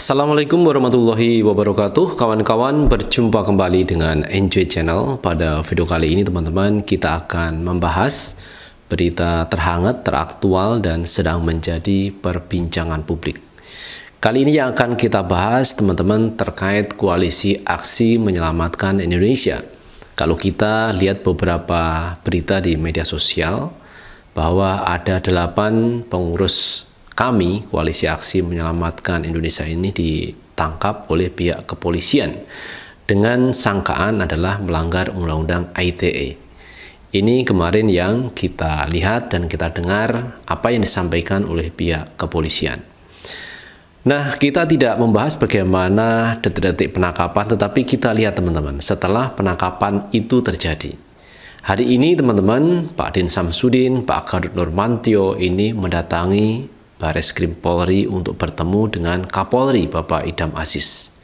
Assalamualaikum warahmatullahi wabarakatuh Kawan-kawan berjumpa kembali dengan Enjoy Channel Pada video kali ini teman-teman kita akan membahas Berita terhangat, teraktual dan sedang menjadi perbincangan publik Kali ini yang akan kita bahas teman-teman terkait koalisi aksi menyelamatkan Indonesia Kalau kita lihat beberapa berita di media sosial Bahwa ada delapan pengurus kami, Koalisi Aksi Menyelamatkan Indonesia ini ditangkap oleh pihak kepolisian dengan sangkaan adalah melanggar Undang-Undang ITE. Ini kemarin yang kita lihat dan kita dengar apa yang disampaikan oleh pihak kepolisian. Nah, kita tidak membahas bagaimana detik-detik penangkapan, tetapi kita lihat teman-teman, setelah penangkapan itu terjadi. Hari ini teman-teman, Pak Din Samsudin, Pak Garut Normantio ini mendatangi Baris Krim Polri untuk bertemu dengan Kapolri Bapak Idam Aziz.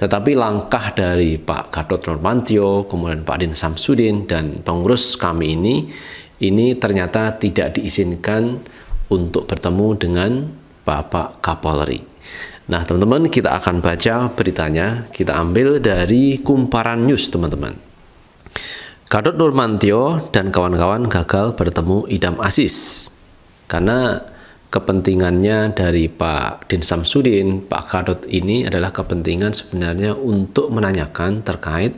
Tetapi langkah dari Pak Gatot Nurmantio, kemudian Pak Din Samsudin, dan pengurus kami ini, ini ternyata tidak diizinkan untuk bertemu dengan Bapak Kapolri. Nah, teman-teman, kita akan baca beritanya. Kita ambil dari Kumparan News, teman-teman. Gatot Nurmantio dan kawan-kawan gagal bertemu Idam Aziz karena kepentingannya dari Pak Din Samsudin, Pak Kadot ini adalah kepentingan sebenarnya untuk menanyakan terkait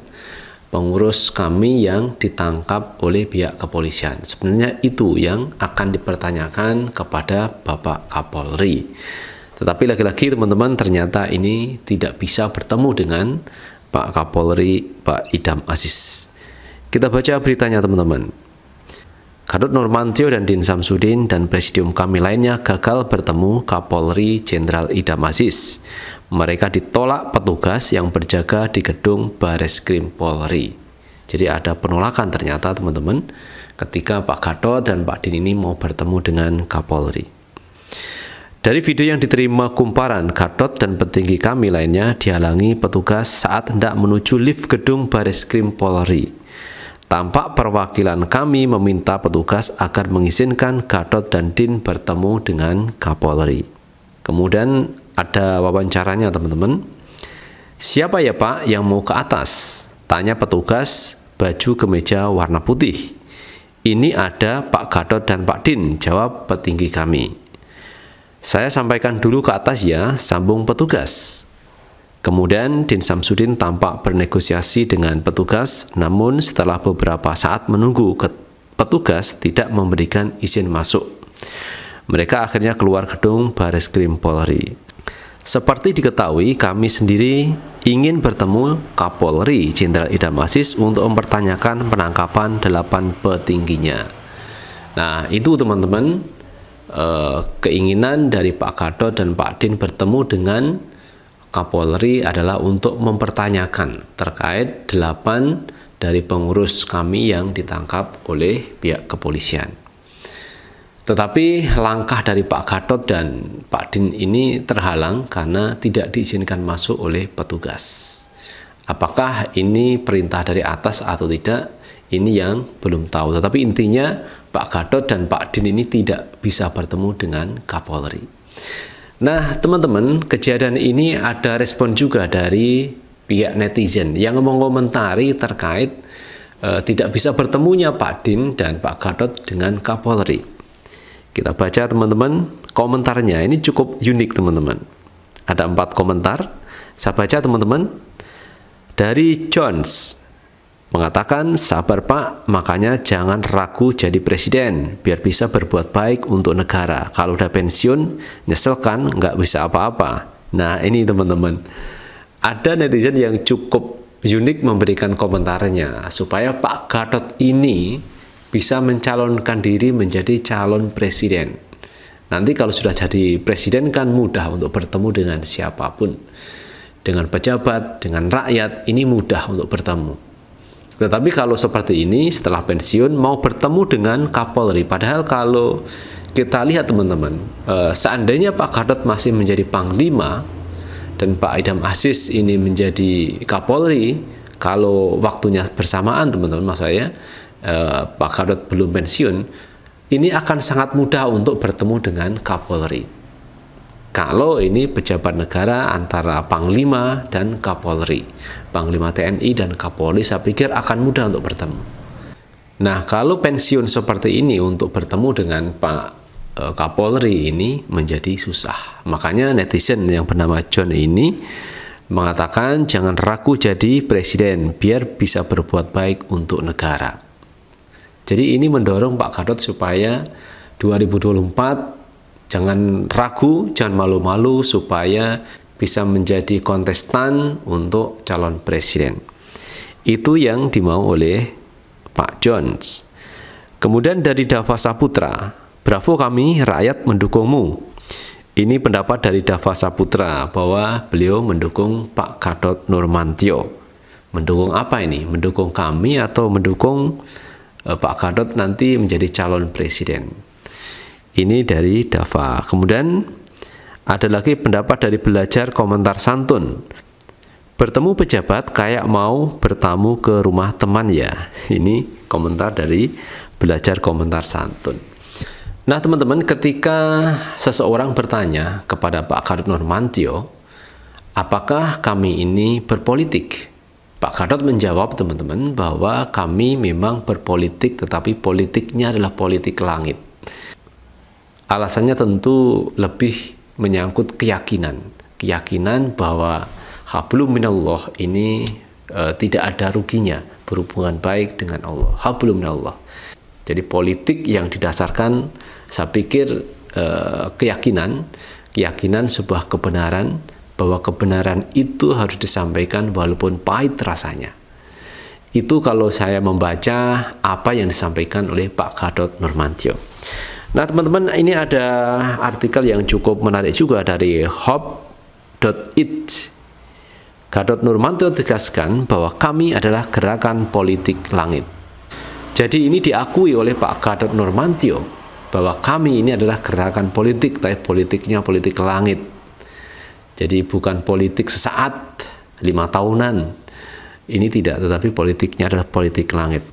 pengurus kami yang ditangkap oleh pihak kepolisian. Sebenarnya itu yang akan dipertanyakan kepada Bapak Kapolri. Tetapi lagi-lagi teman-teman ternyata ini tidak bisa bertemu dengan Pak Kapolri, Pak Idam Aziz. Kita baca beritanya teman-teman. Kadut Normantio dan Din Samsudin dan presidium kami lainnya gagal bertemu Kapolri Jenderal Ida Masis. Mereka ditolak petugas yang berjaga di gedung Bares Krim Polri. Jadi ada penolakan ternyata teman-teman ketika Pak Gatot dan Pak Din ini mau bertemu dengan Kapolri. Dari video yang diterima kumparan, Gatot dan petinggi kami lainnya dihalangi petugas saat hendak menuju lift gedung Baris Krim Polri. Tampak perwakilan kami meminta petugas agar mengizinkan Gatot dan Din bertemu dengan Kapolri. Kemudian ada wawancaranya teman-teman. Siapa ya Pak yang mau ke atas? Tanya petugas baju kemeja warna putih. Ini ada Pak Gatot dan Pak Din, jawab petinggi kami. Saya sampaikan dulu ke atas ya, sambung petugas. Kemudian Din Samsudin tampak bernegosiasi dengan petugas, namun setelah beberapa saat menunggu petugas tidak memberikan izin masuk. Mereka akhirnya keluar gedung Baris Krim Polri. Seperti diketahui, kami sendiri ingin bertemu Kapolri Jenderal Idam Aziz untuk mempertanyakan penangkapan delapan petingginya. Nah, itu teman-teman eh, keinginan dari Pak Gadot dan Pak Din bertemu dengan Kapolri adalah untuk mempertanyakan terkait delapan dari pengurus kami yang ditangkap oleh pihak kepolisian. Tetapi langkah dari Pak Gatot dan Pak Din ini terhalang karena tidak diizinkan masuk oleh petugas. Apakah ini perintah dari atas atau tidak? Ini yang belum tahu. Tetapi intinya Pak Gatot dan Pak Din ini tidak bisa bertemu dengan Kapolri. Nah, teman-teman, kejadian ini ada respon juga dari pihak netizen yang mengomentari terkait e, tidak bisa bertemunya Pak Din dan Pak Gadot dengan Kapolri. Kita baca teman-teman komentarnya, ini cukup unik teman-teman. Ada empat komentar, saya baca teman-teman. Dari Jones, mengatakan, sabar Pak, makanya jangan ragu jadi presiden, biar bisa berbuat baik untuk negara. Kalau udah pensiun, nyeselkan nggak bisa apa-apa. Nah ini teman-teman, ada netizen yang cukup unik memberikan komentarnya, supaya Pak Gatot ini bisa mencalonkan diri menjadi calon presiden. Nanti kalau sudah jadi presiden kan mudah untuk bertemu dengan siapapun. Dengan pejabat, dengan rakyat, ini mudah untuk bertemu. Tetapi kalau seperti ini setelah pensiun mau bertemu dengan Kapolri, padahal kalau kita lihat teman-teman, eh, seandainya Pak Gadot masih menjadi Panglima dan Pak Idam Asis ini menjadi Kapolri, kalau waktunya bersamaan teman-teman maksud saya, eh, Pak Gadot belum pensiun, ini akan sangat mudah untuk bertemu dengan Kapolri kalau ini pejabat negara antara Panglima dan Kapolri. Panglima TNI dan Kapolri saya pikir akan mudah untuk bertemu. Nah, kalau pensiun seperti ini untuk bertemu dengan Pak eh, Kapolri ini menjadi susah. Makanya netizen yang bernama John ini mengatakan jangan ragu jadi presiden biar bisa berbuat baik untuk negara. Jadi ini mendorong Pak Gadot supaya 2024 Jangan ragu, jangan malu-malu supaya bisa menjadi kontestan untuk calon presiden. Itu yang dimau oleh Pak Jones. Kemudian dari Dava Saputra, bravo kami rakyat mendukungmu. Ini pendapat dari Dava Saputra bahwa beliau mendukung Pak Kadot Nurmantio. Mendukung apa ini? Mendukung kami atau mendukung eh, Pak Kadot nanti menjadi calon presiden? Ini dari Dafa. Kemudian ada lagi pendapat dari belajar komentar santun. Bertemu pejabat kayak mau bertamu ke rumah teman ya. Ini komentar dari belajar komentar santun. Nah teman-teman ketika seseorang bertanya kepada Pak Kadut Normantio, apakah kami ini berpolitik? Pak Kadot menjawab teman-teman bahwa kami memang berpolitik tetapi politiknya adalah politik langit. Alasannya tentu lebih menyangkut keyakinan, keyakinan bahwa hablum minallah ini e, tidak ada ruginya berhubungan baik dengan Allah. Hablum minallah. Jadi politik yang didasarkan saya pikir e, keyakinan, keyakinan sebuah kebenaran bahwa kebenaran itu harus disampaikan walaupun pahit rasanya. Itu kalau saya membaca apa yang disampaikan oleh Pak Gadot Normantio. Nah teman-teman ini ada artikel yang cukup menarik juga dari hop.it Gadot Nurmanto tegaskan bahwa kami adalah gerakan politik langit. Jadi ini diakui oleh Pak Gadot Nurmantio bahwa kami ini adalah gerakan politik, tapi politiknya politik langit. Jadi bukan politik sesaat, lima tahunan. Ini tidak, tetapi politiknya adalah politik langit.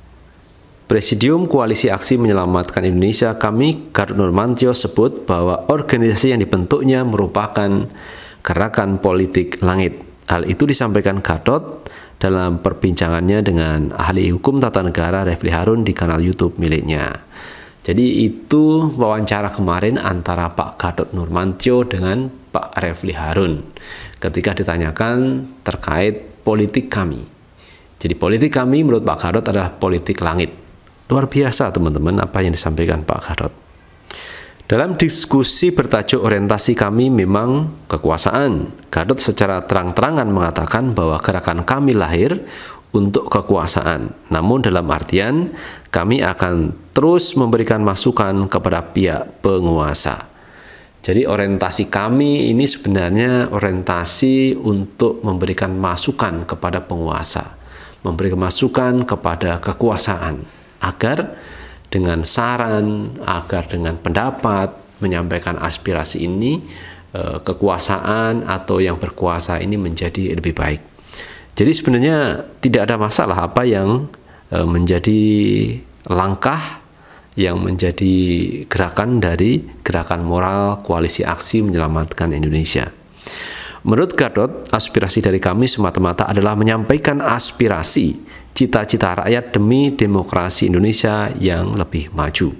Presidium Koalisi Aksi Menyelamatkan Indonesia kami, Gatot Nurmantio sebut bahwa organisasi yang dibentuknya merupakan gerakan politik langit. Hal itu disampaikan Gatot dalam perbincangannya dengan ahli hukum tata negara Refli Harun di kanal YouTube miliknya. Jadi itu wawancara kemarin antara Pak Gatot Nurmantio dengan Pak Refli Harun ketika ditanyakan terkait politik kami. Jadi politik kami menurut Pak Gatot adalah politik langit Luar biasa teman-teman apa yang disampaikan Pak Gatot. Dalam diskusi bertajuk orientasi kami memang kekuasaan, Garut secara terang-terangan mengatakan bahwa gerakan kami lahir untuk kekuasaan. Namun dalam artian kami akan terus memberikan masukan kepada pihak penguasa. Jadi orientasi kami ini sebenarnya orientasi untuk memberikan masukan kepada penguasa, memberikan masukan kepada kekuasaan agar dengan saran, agar dengan pendapat menyampaikan aspirasi ini eh, kekuasaan atau yang berkuasa ini menjadi lebih baik. Jadi sebenarnya tidak ada masalah apa yang eh, menjadi langkah yang menjadi gerakan dari gerakan moral koalisi aksi menyelamatkan Indonesia. Menurut Gadot, aspirasi dari kami semata-mata adalah menyampaikan aspirasi cita-cita rakyat demi demokrasi Indonesia yang lebih maju.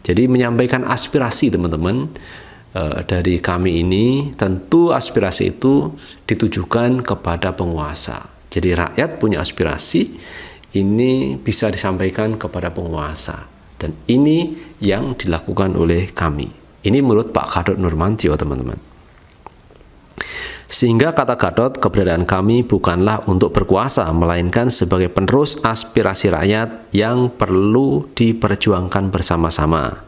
Jadi menyampaikan aspirasi teman-teman eh, dari kami ini tentu aspirasi itu ditujukan kepada penguasa. Jadi rakyat punya aspirasi ini bisa disampaikan kepada penguasa dan ini yang dilakukan oleh kami. Ini menurut Pak Kadot Nurmantio teman-teman. Sehingga kata Gadot keberadaan kami bukanlah untuk berkuasa, melainkan sebagai penerus aspirasi rakyat yang perlu diperjuangkan bersama-sama.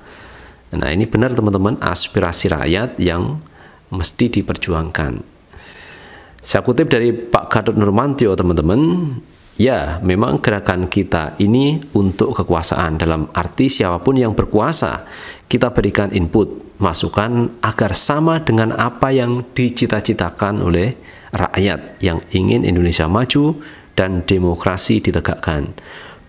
Nah ini benar teman-teman, aspirasi rakyat yang mesti diperjuangkan. Saya kutip dari Pak Gadot Nurmantio teman-teman, Ya, memang gerakan kita ini untuk kekuasaan dalam arti siapapun yang berkuasa, kita berikan input, masukan agar sama dengan apa yang dicita-citakan oleh rakyat yang ingin Indonesia maju dan demokrasi ditegakkan.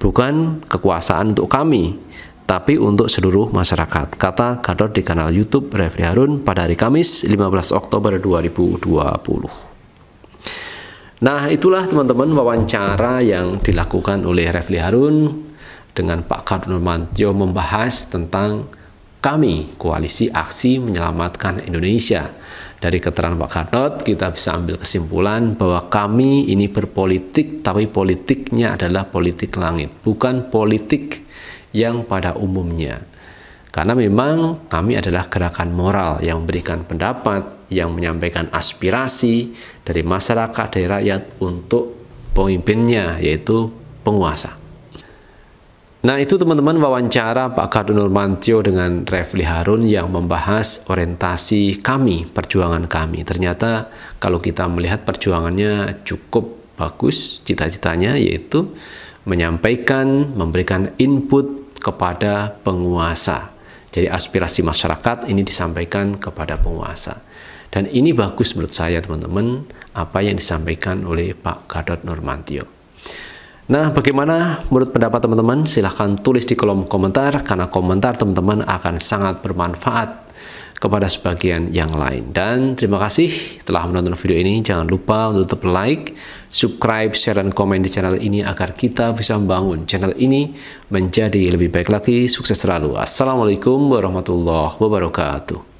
Bukan kekuasaan untuk kami, tapi untuk seluruh masyarakat. Kata Gadot di kanal YouTube Refri Harun pada hari Kamis 15 Oktober 2020. Nah, itulah teman-teman wawancara yang dilakukan oleh Refli Harun dengan Pak Mantio membahas tentang kami, Koalisi Aksi Menyelamatkan Indonesia. Dari keterangan Pak Kardot, kita bisa ambil kesimpulan bahwa kami ini berpolitik, tapi politiknya adalah politik langit, bukan politik yang pada umumnya. Karena memang kami adalah gerakan moral yang memberikan pendapat, yang menyampaikan aspirasi dari masyarakat, dari rakyat untuk pemimpinnya yaitu penguasa. Nah itu teman-teman wawancara Pak Kardo Nurmantio dengan Refli Harun yang membahas orientasi kami, perjuangan kami. Ternyata kalau kita melihat perjuangannya cukup bagus cita-citanya yaitu menyampaikan, memberikan input kepada penguasa. Jadi aspirasi masyarakat ini disampaikan kepada penguasa. Dan ini bagus menurut saya teman-teman apa yang disampaikan oleh Pak Gadot Normantio. Nah, bagaimana menurut pendapat teman-teman? Silahkan tulis di kolom komentar, karena komentar teman-teman akan sangat bermanfaat kepada sebagian yang lain. Dan terima kasih telah menonton video ini. Jangan lupa untuk tetap like, subscribe, share, dan komen di channel ini agar kita bisa membangun channel ini menjadi lebih baik lagi. Sukses selalu. Assalamualaikum warahmatullahi wabarakatuh.